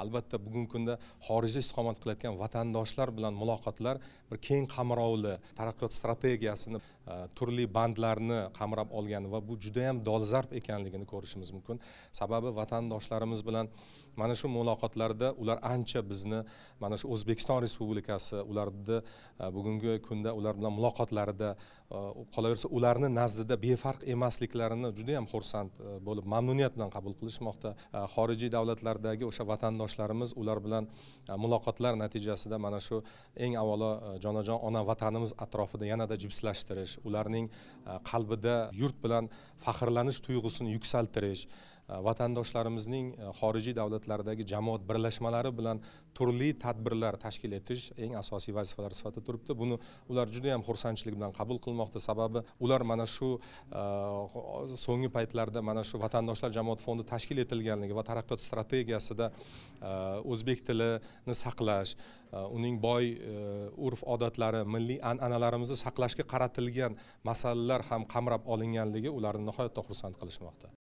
albatta bugungi kunda xorijda istiqomat qilayotgan vatandoshlar bilan muloqotlar bir keng qamrovli taraqqiyot strategiyasini e, turli bandlarni qamrab olgani va bu judayam dolzarb ekanligini ko'rishimiz mumkin sababi vatandoshlarimiz bilan mana shu muloqotlarda ular ancha bizni mana shu o'zbekiston respublikasi ularni e, bugungi kunda ular bilan muloqotlarida e, qolaversa ularni nazdida befarq emasliklarini judayam xursand bo'lib mamnuniyat bilan qabul qilishmoqda xorijiy davlatlardagi o'sha vatandosh yoshlarimiz ular bilan e, muloqotlar natijasida mana shu eng avvalo e, jonajon ona vatanimiz atrofida yanada jipslashtirish ularning e, qalbida yurt bilan faxrlanish tuyg'usini yuksaltirish vatandoshlarimizning xorijiy davlatlardagi jamoat birlashmalari bilan turli tadbirlar tashkil etish eng asosiy vazifalar sifatida turibdi buni ular juda ham xursandchilik bilan qabul qilmoqda sababi ular mana shu so'nggi paytlarda mana shu vatandoshlar jamoat fondi tashkil etilganligi va taraqqiyot strategiyasida Э, o'zbek tilini saqlash э, uning boy э, urf odatlari milliy an'analarimizni saqlashga qaratilgan masalalar ham qamrab olinganligi ularni nihoyatda xursand qilishmoqda